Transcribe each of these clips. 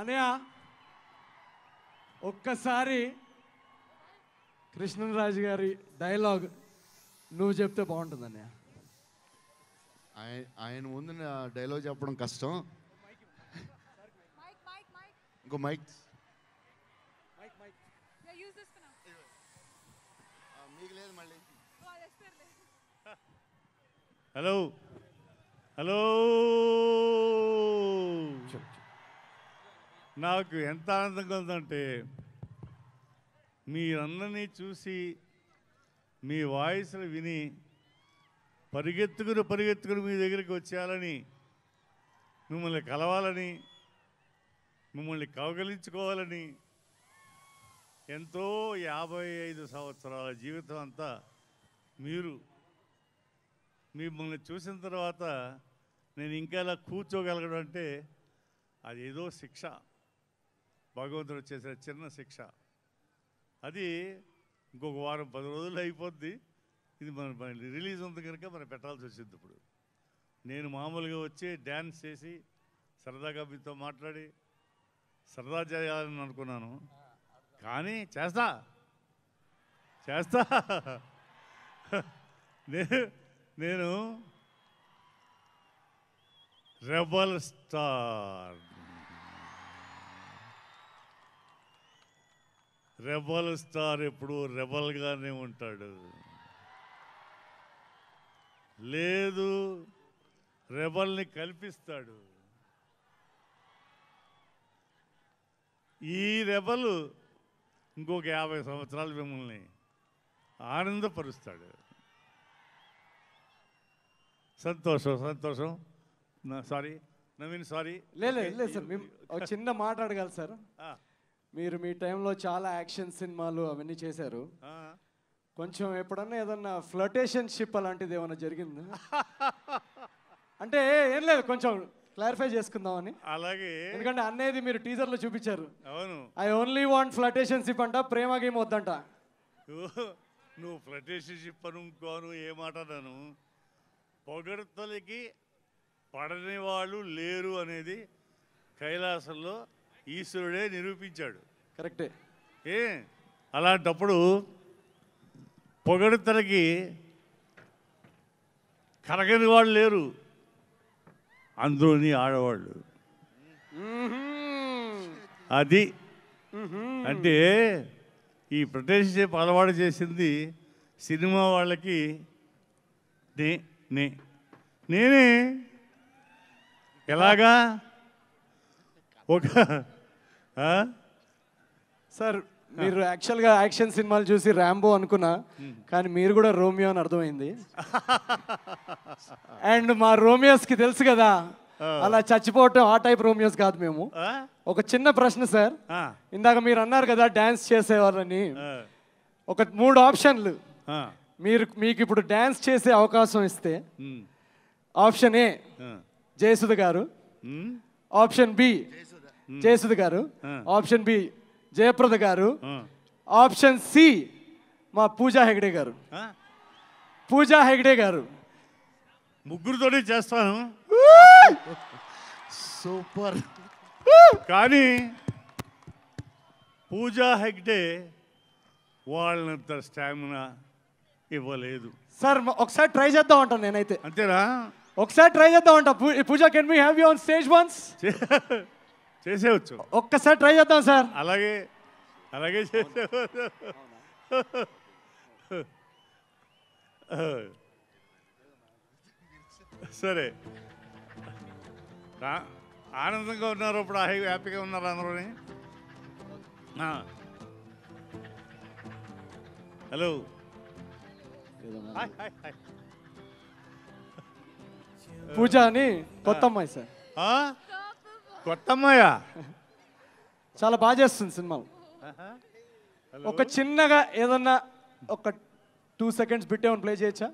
అనయా ఒక్కసారి రాజు గారి డైలాగ్ నువ్వు చెప్తే బాగుంటుంది అన్నయ్య ఆయన ముందు డైలాగ్ చెప్పడం కష్టం ఇంకో మైక్ మళ్ళీ హలో oh, హలో నాకు ఎంత ఆనందంగా ఉందంటే మీరందరినీ చూసి మీ వాయిస్లు విని పరిగెత్తుకుని పరిగెత్తుకుని మీ దగ్గరికి వచ్చేయాలని మిమ్మల్ని కలవాలని మిమ్మల్ని కౌగలించుకోవాలని ఎంతో యాభై ఐదు సంవత్సరాల జీవితం అంతా మీరు మిమ్మల్ని చూసిన తర్వాత నేను ఇంకా ఇలా కూర్చోగలగడం అంటే అదేదో శిక్ష భగవంతుడు చేసిన చిన్న శిక్ష అది ఇంకొక వారం పది రోజులు అయిపోద్ది ఇది మన రిలీజ్ ఉంది కనుక మనం పెట్టాల్సి వచ్చింది ఇప్పుడు నేను మామూలుగా వచ్చి డ్యాన్స్ చేసి సరదాగా మీతో మాట్లాడి సరదా చేయాలని అనుకున్నాను కానీ చేస్తా చేస్తా నేను రెబల్ స్టార్ రెబల్ స్టార్ ఎప్పుడు రెబల్గానే ఉంటాడు లేదు రెబల్ని కల్పిస్తాడు ఈ రెబలు ఇంకొక యాభై సంవత్సరాలు మిమ్మల్ని ఆనందపరుస్తాడు సంతోషం సంతోషం సారీ నవీన్ సారీ లేదు లేదు సార్ చిన్న మాట్లాడగలరు సార్ మీరు మీ టైంలో చాలా యాక్షన్ సినిమాలు అవన్నీ చేశారు కొంచెం ఎప్పుడన్నా ఏదన్నా ఫ్లటేషన్ షిప్ అలాంటిది ఏమైనా జరిగిందా అంటే ఏం లేదు కొంచెం క్లారిఫై చేసుకుందామని అలాగే ఎందుకంటే అన్నది మీరు టీజర్లో చూపించారు అవును I only want flirtation ship అంట ప్రేమ గేమ్ వద్దంట నువ్వు ఫ్లటేషన్ షిప్ అని ఇంకోను ఏ మాట నన్ను పొగడతలకి పడని వాళ్ళు లేరు అనేది కైలాసంలో ఈశ్వరుడే నిరూపించాడు కరెక్టే ఏ అలాంటప్పుడు పొగడుతలకి కరగని వాళ్ళు లేరు అందులోని ఆడవాళ్ళు అది అంటే ఈ ప్రొటెన్షిప్ అలవాటు చేసింది సినిమా వాళ్ళకి నే నే నేనే ఎలాగా ఒక సార్ మీరు యాక్చువల్గా యాక్షన్ సినిమాలు చూసి ర్యాంబో అనుకున్నా కానీ మీరు కూడా రోమియో అని అర్థమైంది అండ్ మా రోమియోస్కి తెలుసు కదా అలా చచ్చిపోవటం ఆ టైప్ రోమియోస్ కాదు మేము ఒక చిన్న ప్రశ్న సార్ ఇందాక మీరు అన్నారు కదా డ్యాన్స్ చేసేవాళ్ళని ఒక మూడు ఆప్షన్లు మీరు మీకు ఇప్పుడు డ్యాన్స్ చేసే అవకాశం ఇస్తే ఆప్షన్ ఏ జయసుధ గారు ఆప్షన్ బి జయసుధ గారు ఆప్షన్ బి జయప్రద గారు ఆప్షన్ సి మా పూజా హెగ్డే గారు పూజా హెగ్డే గారు ముగ్గురుతో చేస్తాను సూపర్ కానీ పూజా హెగ్డే వాళ్ళంత స్టామినా ఇవ్వలేదు సార్ ఒకసారి ట్రై చేద్దాం అంటాను నేనైతే అంతేనా ఒకసారి ట్రై చేద్దాం అంట Pooja can me have you on stage once చేసేవచ్చు ఒక్కసారి ట్రై చేద్దాం సార్ అలాగే అలాగే చేసే సరే ఆనందంగా ఉన్నారు ఇప్పుడు హై హ్యాపీగా ఉన్నారు అందరూని హలో పూజ అని కొత్త అమ్మాయి సార్ కొత్తమ్మాయ చాలా బాగా చేస్తుంది సినిమాలు ఒక చిన్నగా ఏదన్నా ఒక టూ సెకండ్స్ బిట్ ఏమైనా ప్లే చేయొచ్చా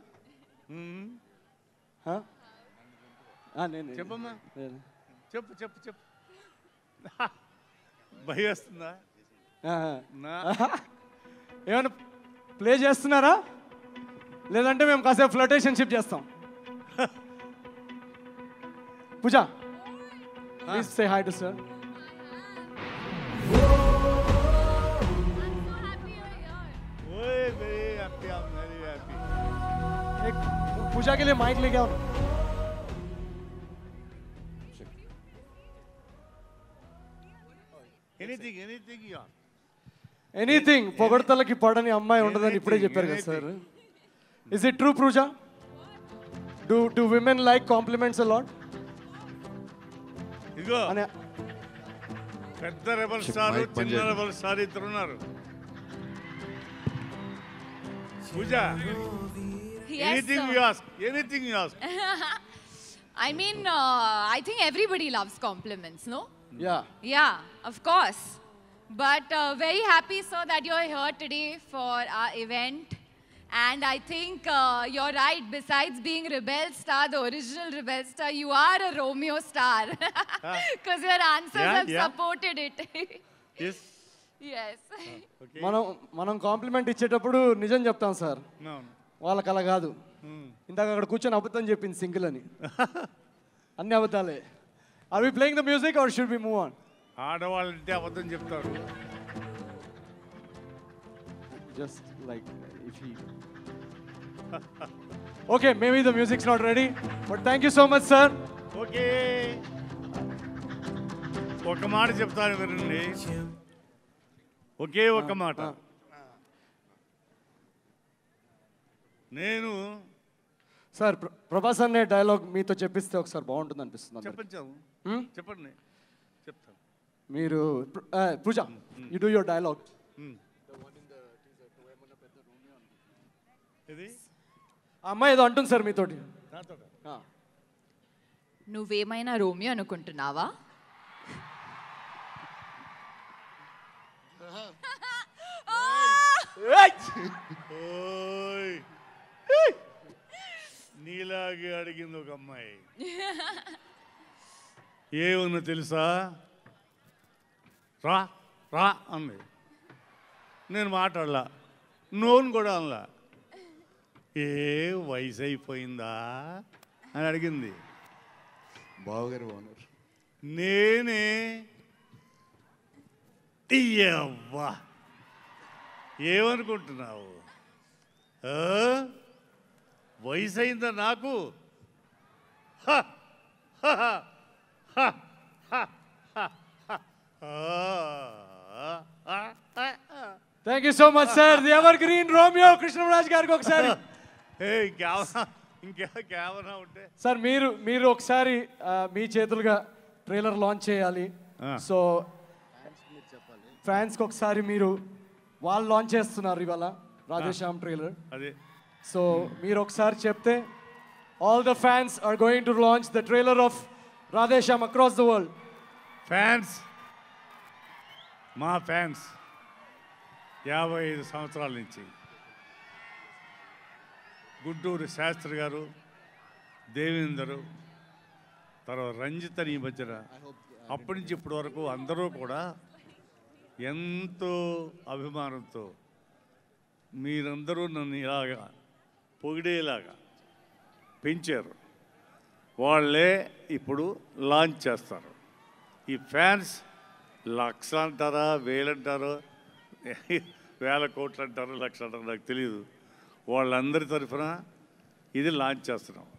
చెప్పమ్మా చెప్పు చెప్పు చెప్పు భయం వస్తుందా ఏమైనా ప్లే చేస్తున్నారా లేదంటే మేము కాసేపు షిప్ చేస్తాం పూజ Please say hi to sir. एक पूजा के लिए माइक लेके आओ ఎనీథింగ్ ఎనీథింగ్ ఎనీథింగ్ పొగడతలకి పడని అమ్మాయి ఉండదని ఇప్పుడే చెప్పారు కదా sir is it true Pooja do do women like compliments a lot ఇదిగో అనే పెద్ద రెబల్ స్టార్ చిన్న రెబల్ స్టార్ ఇద్దరు ఉన్నారు Pooja anything you ask anything you ask I mean, uh, I think everybody loves compliments, no? Yeah. Yeah, of course. But uh, very happy, so that you're here today for our event. And I think uh, you're right. Besides being Rebel Star, the original Rebel Star, you are a Romeo star. Because your answers Yeah, have yeah. supported it. Yes yes. Okay మనం మనం complement ఇచ్చేటప్పుడు నిజం చెప్తాం sir వాళ్ళకి అలా కాదు ఇందాక అక్కడ కూర్చొని అబద్ధం చెప్పింది సింగిల్ అని అన్ని అబద్ధాలే are we playing the music or should be move on ఆడవాళ్ళంటే అబద్ధం చెప్తారు just like if he. okay, maybe the music's not ready, but thank you so much, sir. ఒక మాట చెప్తాను వినండి ఒకే ఒక మాట నేను సార్ ప్రభాస్ అనే డైలాగ్ మీతో చెప్పిస్తే ఒకసారి బాగుంటుంది అనిపిస్తుంది చెప్పించాము hmm? చెప్పండి చెప్తాను మీరు Pooja you do your dialogue ఇది అమ్మాయి ఏదో అంటుంది సార్ మీతో నువ్వేమైనా రోమియో అనుకుంటున్నావా నీలాగే అడిగింది ఒక అమ్మాయి ఏముందో తెలుసా రా రా అంది నేను మాట్లాడలా నోన్ కూడా అనలా ఏ వయసు అయిపోయిందా అని అడిగింది బావగారు ఓనర్ నేనే అవ్వా ఏమనుకుంటున్నావు వయసు అయిందా నాకు thank you so much sir evergreen Romeo Krishnaraj గారికి ఒకసారి ఉంటే సార్ మీరు మీరు ఒకసారి మీ చేతులుగా ట్రైలర్ లాంచ్ చేయాలి సో ఫ్యాన్స్కి ఒకసారి మీరు వాళ్ళు లాంచ్ చేస్తున్నారు ఇవాళ రాధేశ్యామ్ ట్రైలర్ అదే సో మీరు ఒకసారి చెప్తే all the fans are going to launch the trailer of Radheshyam across the world fans మా ఫ్యాన్స్ యాభై ఐదు సంవత్సరాల నుంచి గుంటూరు శాస్త్రి గారు దేవేందర్ తర్వాత రంజిత్ అని మధ్యన uh, అప్పటి నుంచి ఇప్పటి వరకు అందరూ కూడా ఎంతో అభిమానంతో మీరందరూ నన్ను ఇలాగా పొగిడేలాగా పెంచారు వాళ్ళే ఇప్పుడు లాంచ్ చేస్తారు ఈ ఫ్యాన్స్ లక్ష అంటారా వేలంటారో వేల కోట్లు అంటారో లక్ష అంటారో నాకు తెలియదు వాళ్ళందరి తరఫున ఇది లాంచ్ చేస్తున్నాం